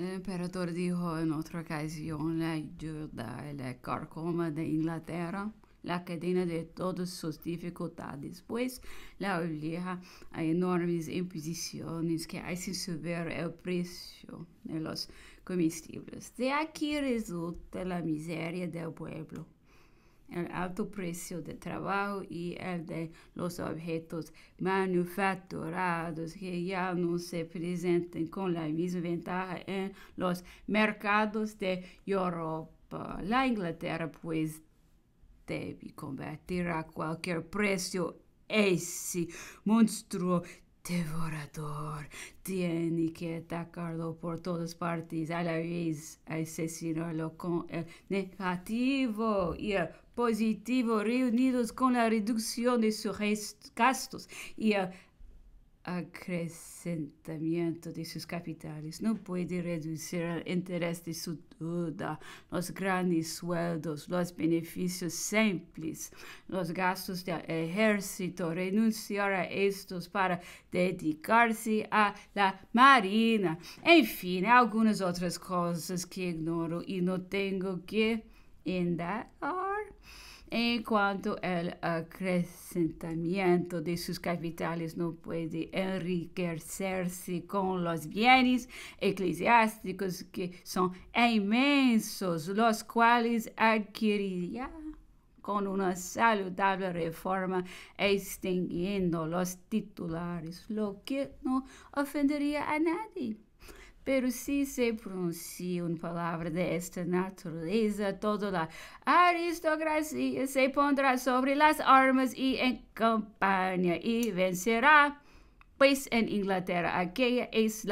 imperador dijo en otra ocasión é la carcoma de Inglaterra, a cadena de todas sus dificuldades, pois la obliga a enormes imposições que hacen subir é o preço dos los De aqui resulta la miseria del povo el alto precio del trabajo y el de los objetos manufacturados que ya no se presentan con la misma ventaja en los mercados de Europa. La Inglaterra pues debe combatir a cualquier precio esse monstro devorador, tiene que atacarlo por todas partes a la vez, asesinarlo con el negativo y el positivo reunidos con la reducción de sus gastos y acrescentamento de seus capitais. Não pode reduzir o interesse de sua duda, os grandes sueldos, os benefícios simples, os gastos do exército, renunciar a estes para dedicar-se à marina, enfim, algumas outras coisas que ignoro e não tenho que ainda en o acrescentamento acrecentamiento de capitais capitales pode enriquecer enriquecerse com os bienes eclesiásticos que são inmensos, os quais adquiriria com uma saudável reforma extinguiendo os titulares, o que não ofenderia a nadie. Pero se si se pronuncia uma palavra desta natureza, toda a aristocracia se pondrá sobre as armas e em campanha e vencerá. Pois em Inglaterra aquela es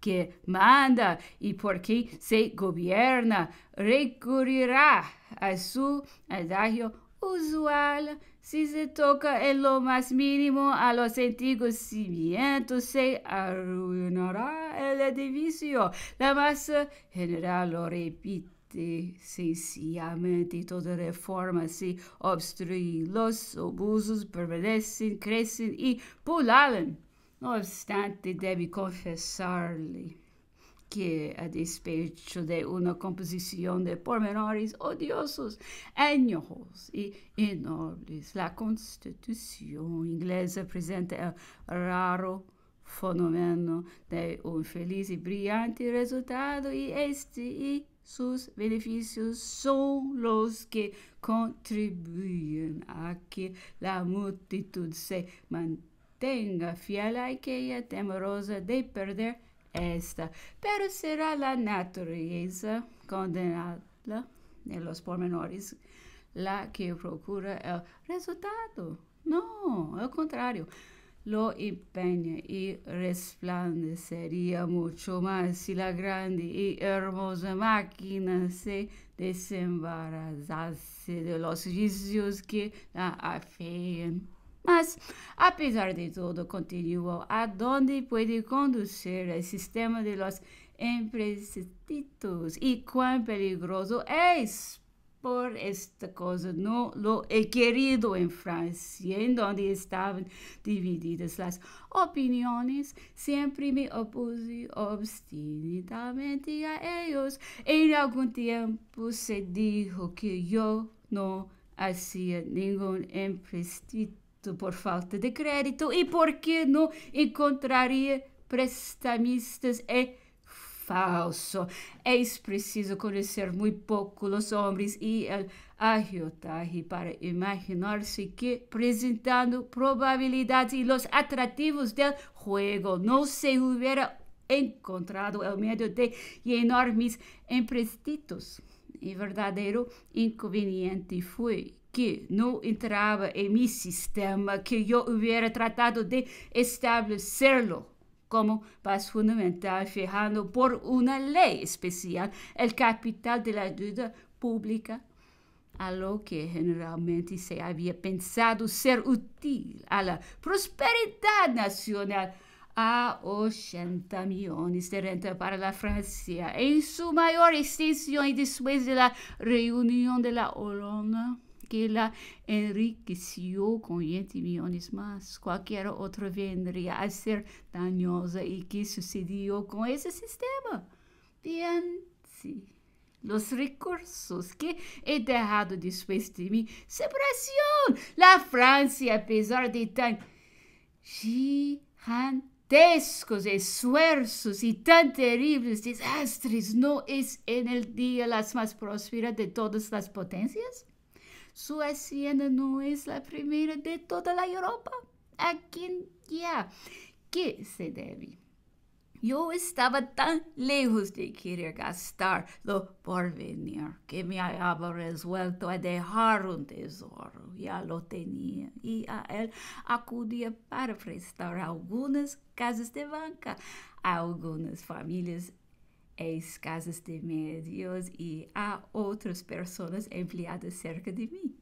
que manda e por quem se governa, recorrerá a seu adagio usual si se toca en lo más mínimo a los antiguos cimientos, se arruinará el edificio. La masa general lo repite sencillamente toda reforma se obstruye, los abusos permanecen, crecen y pulalan. No obstante, debe confesarle que a despecho de uma composição de pormenores odiosos, añejos e enobles, a Constituição inglesa apresenta o raro fenômeno de um feliz e brilhante resultado e este e seus benefícios são os que contribuem a que a multidão se mantenga fiel a temerosa de perder esta, pero será la naturaleza condenada en los pormenores la que procura el resultado. No, al contrario, lo empeña y resplandecería mucho más si la grande y hermosa máquina se desembarazase de los vicios que la afean. Mas, pesar de todo, continuó, a dónde puede conducir el sistema de los emprestitos y cuán peligroso es. Por esta cosa no lo he querido en Francia, en donde estaban divididas las opiniones. Siempre me opuse obstinadamente a ellos. En algún tiempo se dijo que yo no hacía ningún emprestito. por falta de crédito e porque não encontraria prestamistas é falso. é preciso conhecer muito pouco os homens e o agiotaje para imaginar-se que, apresentando probabilidades e os atrativos do jogo não se hubiera encontrado o meio de enormes emprestitos. E verdadeiro inconveniente foi que no entraba en em mi sistema, que yo hubiera tratado de establecerlo como paz fundamental, fijando por una ley especial el capital de la deuda pública a lo que generalmente se había pensado ser útil a la prosperidad nacional a 80 millones de renta para la Francia, en su mayor extensión y después de la reunión de la Holanda que ela enriqueceu com 20 milhões mais qualquer outra vendría a ser danosa e que sucedeu com esse sistema. Bien, sí. recursos que he dejado depois de mim separação. A França, a pesar de tantos gigantescos esforços e tan terríveis desastres, não é em el día mais más próspera de todas as potências? Sua Suécia não é a primeira de toda a Europa. A quem é que se deve? Eu estava tão lejos de querer gastar o porvenir que me havia resuelto a deixar um tesouro. Já lo tinha e a ele acudia para prestar algumas casas de banca a algumas famílias as casas de médios e há outras pessoas empregadas cerca de mim.